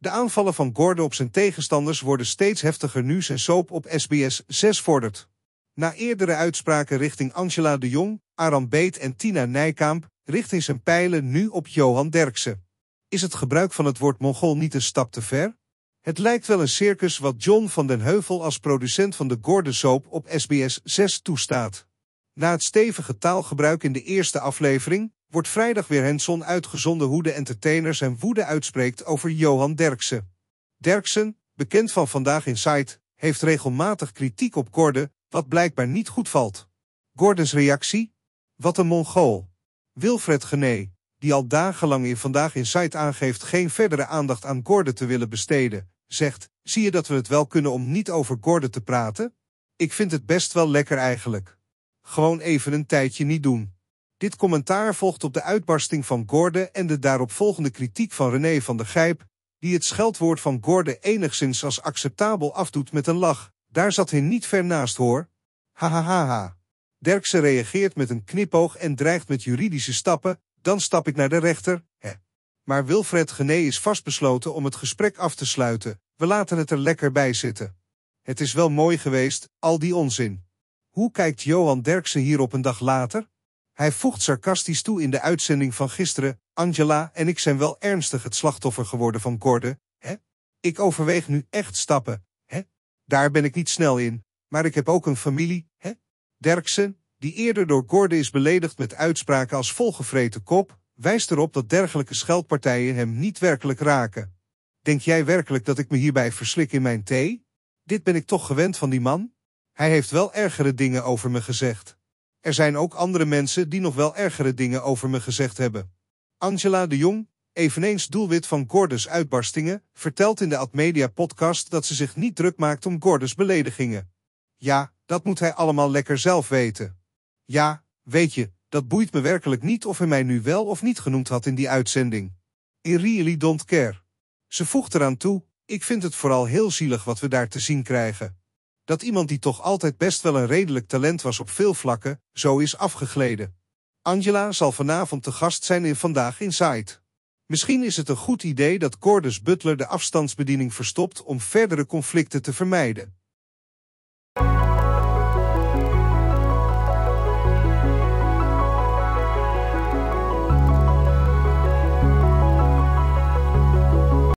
De aanvallen van Gordon op zijn tegenstanders worden steeds heftiger nu zijn soap op SBS 6 vordert. Na eerdere uitspraken richting Angela de Jong, Aram Beet en Tina Nijkamp richting zijn pijlen nu op Johan Derksen. Is het gebruik van het woord Mongool niet een stap te ver? Het lijkt wel een circus wat John van den Heuvel als producent van de Gordon Soap op SBS 6 toestaat. Na het stevige taalgebruik in de eerste aflevering wordt vrijdag weer Henson uitgezonden hoe de entertainer zijn woede uitspreekt over Johan Derksen. Derksen, bekend van Vandaag Insight, heeft regelmatig kritiek op Gordon, wat blijkbaar niet goed valt. Gordons reactie? Wat een mongool. Wilfred Gené, die al dagenlang in Vandaag Insight aangeeft geen verdere aandacht aan Gordon te willen besteden, zegt, zie je dat we het wel kunnen om niet over Gordon te praten? Ik vind het best wel lekker eigenlijk. Gewoon even een tijdje niet doen. Dit commentaar volgt op de uitbarsting van Gorde en de daaropvolgende kritiek van René van der Gijp, die het scheldwoord van Gorde enigszins als acceptabel afdoet met een lach. Daar zat hij niet ver naast hoor. Hahaha. Derksen reageert met een knipoog en dreigt met juridische stappen, dan stap ik naar de rechter, hè. Maar Wilfred Gené is vastbesloten om het gesprek af te sluiten, we laten het er lekker bij zitten. Het is wel mooi geweest, al die onzin. Hoe kijkt Johan Derksen hier op een dag later? Hij voegt sarcastisch toe in de uitzending van gisteren. Angela en ik zijn wel ernstig het slachtoffer geworden van Gordon. Hè? Ik overweeg nu echt stappen. Hè? Daar ben ik niet snel in. Maar ik heb ook een familie. Hè? Derksen, die eerder door Gordon is beledigd met uitspraken als volgevreten kop, wijst erop dat dergelijke scheldpartijen hem niet werkelijk raken. Denk jij werkelijk dat ik me hierbij verslik in mijn thee? Dit ben ik toch gewend van die man? Hij heeft wel ergere dingen over me gezegd. Er zijn ook andere mensen die nog wel ergere dingen over me gezegd hebben. Angela de Jong, eveneens doelwit van Gordus uitbarstingen, vertelt in de Admedia-podcast dat ze zich niet druk maakt om Gordus beledigingen. Ja, dat moet hij allemaal lekker zelf weten. Ja, weet je, dat boeit me werkelijk niet of hij mij nu wel of niet genoemd had in die uitzending. I really don't care. Ze voegt eraan toe, ik vind het vooral heel zielig wat we daar te zien krijgen dat iemand die toch altijd best wel een redelijk talent was op veel vlakken, zo is afgegleden. Angela zal vanavond te gast zijn in Vandaag Inside. Misschien is het een goed idee dat Cordus Butler de afstandsbediening verstopt om verdere conflicten te vermijden.